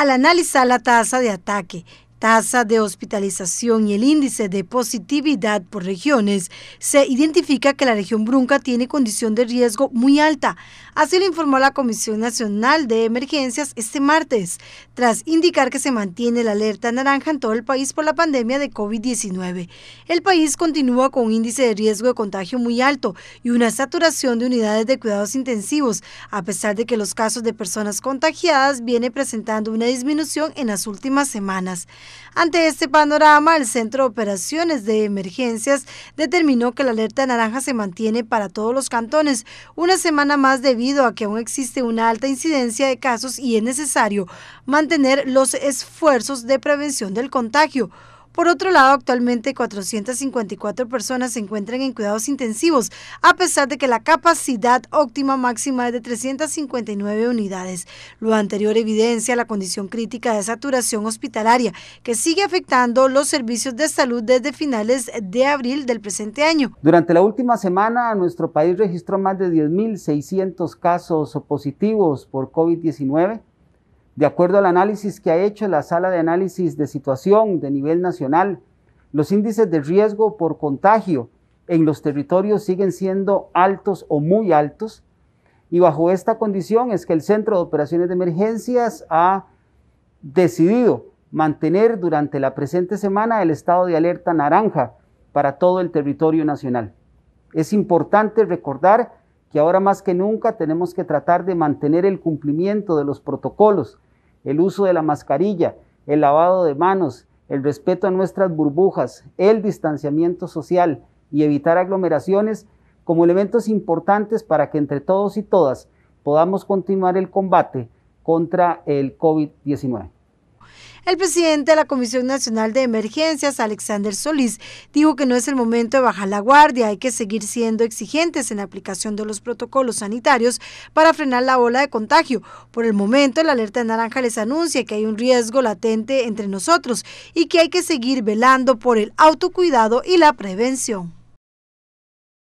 al analizar la tasa de ataque tasa de hospitalización y el índice de positividad por regiones, se identifica que la región Brunca tiene condición de riesgo muy alta. Así lo informó la Comisión Nacional de Emergencias este martes, tras indicar que se mantiene la alerta naranja en todo el país por la pandemia de COVID-19. El país continúa con un índice de riesgo de contagio muy alto y una saturación de unidades de cuidados intensivos, a pesar de que los casos de personas contagiadas viene presentando una disminución en las últimas semanas. Ante este panorama, el Centro de Operaciones de Emergencias determinó que la alerta naranja se mantiene para todos los cantones una semana más debido a que aún existe una alta incidencia de casos y es necesario mantener los esfuerzos de prevención del contagio. Por otro lado, actualmente 454 personas se encuentran en cuidados intensivos, a pesar de que la capacidad óptima máxima es de 359 unidades. Lo anterior evidencia la condición crítica de saturación hospitalaria que sigue afectando los servicios de salud desde finales de abril del presente año. Durante la última semana, nuestro país registró más de 10.600 casos positivos por COVID-19 de acuerdo al análisis que ha hecho la sala de análisis de situación de nivel nacional, los índices de riesgo por contagio en los territorios siguen siendo altos o muy altos. Y bajo esta condición es que el Centro de Operaciones de Emergencias ha decidido mantener durante la presente semana el estado de alerta naranja para todo el territorio nacional. Es importante recordar que ahora más que nunca tenemos que tratar de mantener el cumplimiento de los protocolos el uso de la mascarilla, el lavado de manos, el respeto a nuestras burbujas, el distanciamiento social y evitar aglomeraciones como elementos importantes para que entre todos y todas podamos continuar el combate contra el COVID-19. El presidente de la Comisión Nacional de Emergencias, Alexander Solís, dijo que no es el momento de bajar la guardia, hay que seguir siendo exigentes en la aplicación de los protocolos sanitarios para frenar la ola de contagio. Por el momento, la alerta naranja les anuncia que hay un riesgo latente entre nosotros y que hay que seguir velando por el autocuidado y la prevención.